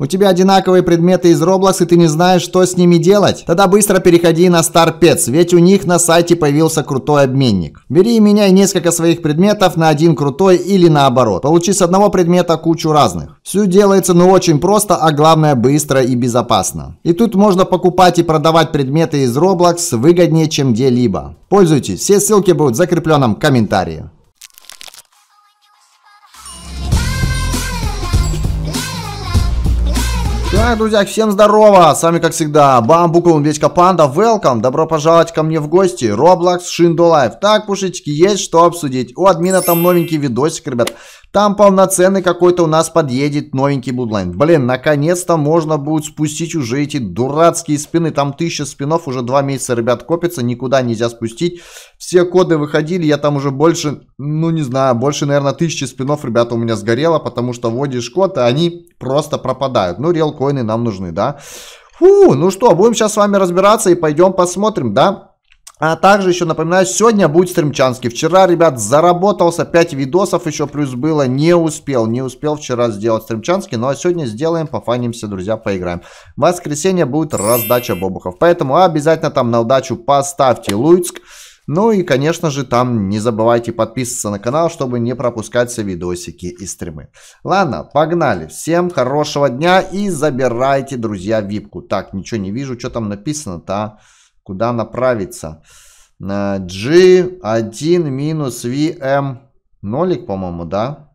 У тебя одинаковые предметы из Roblox, и ты не знаешь, что с ними делать? Тогда быстро переходи на StarPets, ведь у них на сайте появился крутой обменник. Бери и меняй несколько своих предметов на один крутой или наоборот. Получи с одного предмета кучу разных. Все делается ну очень просто, а главное быстро и безопасно. И тут можно покупать и продавать предметы из Roblox выгоднее, чем где-либо. Пользуйтесь, все ссылки будут в закрепленном комментарии. Так, друзья, всем здорово! С вами, как всегда, Бамбуков Вечка Панда. Welcome! Добро пожаловать ко мне в гости. Roblox Shindo Life. Так, пушечки, есть что обсудить. У админа там новенький видосик, ребят. Там полноценный какой-то у нас подъедет новенький Bloodline. Блин, наконец-то можно будет спустить уже эти дурацкие спины. Там тысяча спинов, уже два месяца ребят копится, никуда нельзя спустить. Все коды выходили, я там уже больше, ну не знаю, больше, наверное, тысячи спинов, ребята, у меня сгорело, потому что вводишь код, а они просто пропадают. Ну, релкоины нам нужны, да? Фу, ну что, будем сейчас с вами разбираться и пойдем посмотрим, да? А также еще напоминаю, сегодня будет стримчанский. Вчера, ребят, заработался 5 видосов еще плюс было. Не успел, не успел вчера сделать стримчанский. Ну а сегодня сделаем, пофанимся, друзья, поиграем. В воскресенье будет раздача бобухов. Поэтому обязательно там на удачу поставьте Луицк. Ну и, конечно же, там не забывайте подписываться на канал, чтобы не пропускать все видосики и стримы. Ладно, погнали. Всем хорошего дня и забирайте, друзья, випку. Так, ничего не вижу, что там написано-то, а? куда направиться. G1 минус VM нолик, по-моему, да?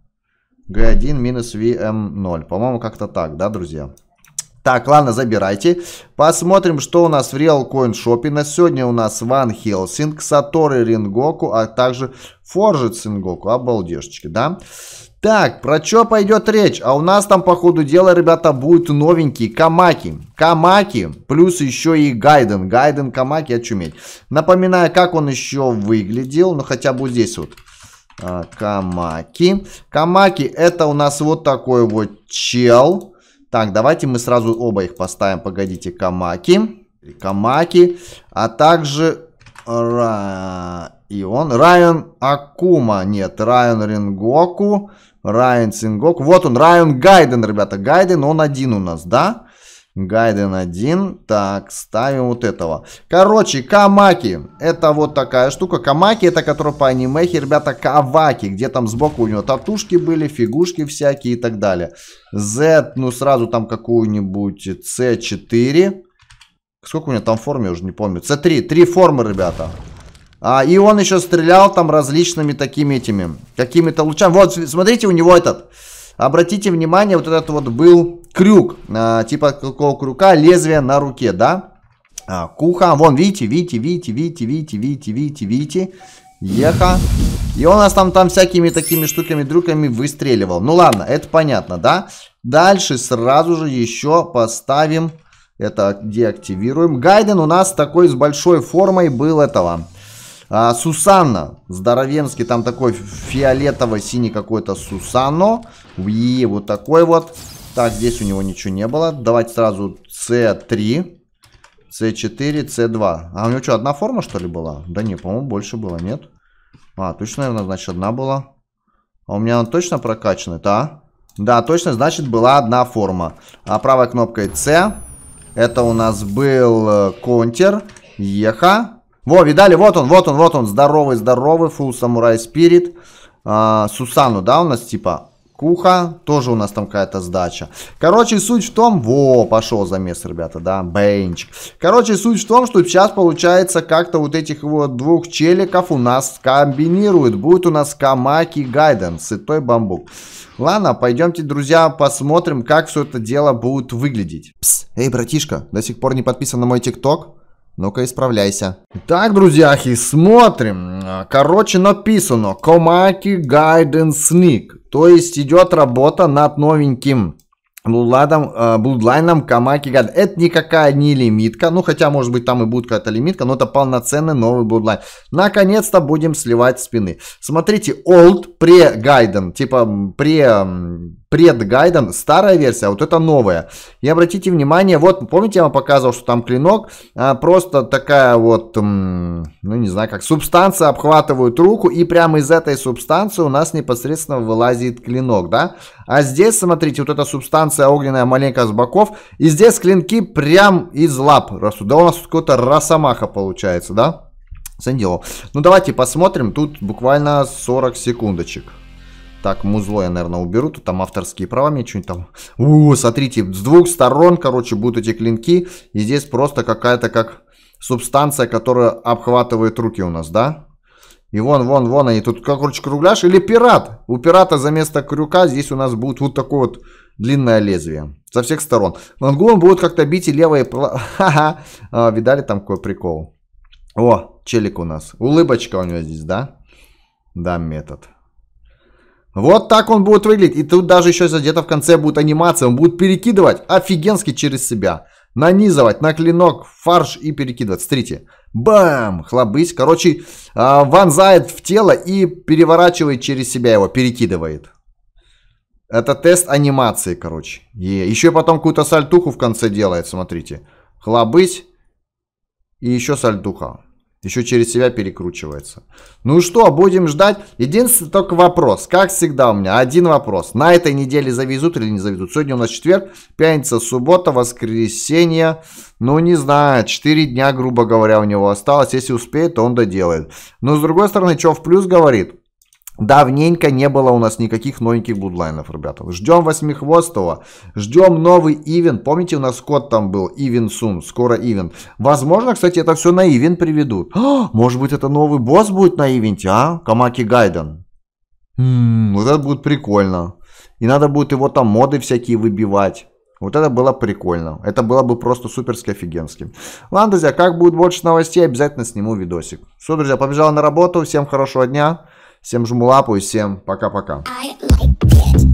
G1 минус VM0. По-моему, как-то так, да, друзья? Так, ладно, забирайте. Посмотрим, что у нас в Real Coin Shop. На сегодня у нас Ван Хелсинг, Саторы Рингоку, а также Форжит Сингоку. Обалдежечки, да? Так, про что пойдет речь? А у нас там, по ходу дела, ребята, будут новенькие Камаки. Камаки, плюс еще и Гайден. Гайден, Камаки, очуметь. Напоминаю, как он еще выглядел. Ну, хотя бы здесь вот. А, камаки. Камаки, это у нас вот такой вот чел. Так, давайте мы сразу оба их поставим. Погодите, Камаки. Камаки. А также... И он Райан Акума. Нет, Райан Рингоку. Райан Сингоку. Вот он, Райан Гайден, ребята. Гайден, он один у нас, да? Гайден один. Так, ставим вот этого. Короче, Камаки. Это вот такая штука. Камаки, это который по анимехе, ребята, Каваки. Где там сбоку у него татушки были, фигушки всякие и так далее. Z, ну сразу там какую-нибудь C4. Сколько у меня там форме, я уже не помню. C3. Три формы, ребята. А, и он еще стрелял там различными такими этими, какими-то лучами. Вот, смотрите, у него этот, обратите внимание, вот этот вот был крюк, а, типа какого крюка, лезвие на руке, да? А, куха, вон, видите, видите, видите, видите, видите, видите, видите, видите. Еха. И он нас там, там всякими такими штуками, дрюками выстреливал. Ну ладно, это понятно, да? Дальше сразу же еще поставим, это деактивируем. Гайден у нас такой с большой формой был этого а, Сусанна. Здоровенский там такой фиолетово-синий какой-то Сусано. И вот такой вот. Так, здесь у него ничего не было. Давайте сразу С3. С4, С2. А у него что, одна форма, что ли, была? Да не, по-моему, больше было, нет? А, точно, наверное, значит, одна была. А у меня он точно прокачанный, да? Да, точно, значит, была одна форма. А правой кнопкой С. Это у нас был э, контер. Еха. Во, видали, вот он, вот он, вот он, здоровый, здоровый, фул Самурай Спирит, Сусану, да, у нас типа куха, тоже у нас там какая-то сдача. Короче, суть в том, во, пошел замес, ребята, да, бенчик. Короче, суть в том, что сейчас получается как-то вот этих вот двух челиков у нас комбинируют. Будет у нас Камаки Гайден, сытой бамбук. Ладно, пойдемте, друзья, посмотрим, как все это дело будет выглядеть. Пс, эй, братишка, до сих пор не подписан на мой тикток? Ну-ка, исправляйся. Так, и смотрим. Короче, написано Комаки Guidance Sneak. То есть идет работа над новеньким Блудладом, э, Блудлайном Камаки Гад. Это никакая не лимитка. Ну, хотя, может быть, там и будет какая-то лимитка, но это полноценный новый Блудлайн. Наконец-то будем сливать спины. Смотрите, Old pre-гайден, типа Пре Пред Гайден, старая версия, а вот это новая. И обратите внимание, вот, помните, я вам показывал, что там клинок, а, просто такая вот, ну не знаю, как субстанция обхватывает руку, и прямо из этой субстанции у нас непосредственно вылазит клинок, да? А здесь, смотрите, вот эта субстанция огненная маленькая с боков. И здесь клинки прям из лап растут. Да у нас тут какой-то росомаха получается, да? Сандио. Ну давайте посмотрим. Тут буквально 40 секундочек. Так, музло я, наверное, уберу. Тут там авторские права мне что-нибудь там. У, смотрите, с двух сторон, короче, будут эти клинки. И здесь просто какая-то как субстанция, которая обхватывает руки у нас, да? И вон, вон, вон они. Тут, короче, кругляш или пират. У пирата за место крюка здесь у нас будет вот такое вот длинное лезвие. Со всех сторон. Лонгом будут как-то бить и левое... Ха-ха. А, видали там какой прикол? О, челик у нас. Улыбочка у него здесь, да? Да, метод. Вот так он будет выглядеть. И тут даже еще где-то в конце будет анимация. Он будет перекидывать офигенски через себя. Нанизывать на клинок фарш и перекидывать. Смотрите. Бам! Хлобысь. Короче, а, вонзает в тело и переворачивает через себя его, перекидывает. Это тест анимации, короче. И еще потом какую-то сальтуху в конце делает, смотрите. Хлобысь и еще сальтуха еще через себя перекручивается. Ну что, будем ждать. Единственный только вопрос, как всегда у меня, один вопрос. На этой неделе завезут или не завезут? Сегодня у нас четверг, пятница, суббота, воскресенье. Ну не знаю, 4 дня, грубо говоря, у него осталось. Если успеет, то он доделает. Но с другой стороны, что в плюс говорит? Давненько не было у нас никаких новеньких будлайнов, ребята. Ждем восьмихвостого, ждем новый ивен. Помните, у нас код там был, ивен сум, скоро ивен. Возможно, кстати, это все на ивен приведут. О, а, может быть, это новый босс будет на ивенте, а? Камаки Гайден. М-м, вот это будет прикольно. И надо будет его там моды всякие выбивать. Вот это было прикольно. Это было бы просто суперски офигенским. Ладно, друзья, как будет больше новостей, обязательно сниму видосик. Все, друзья, побежал на работу. Всем хорошего дня. Всем жму лапу и всем пока-пока. I like it.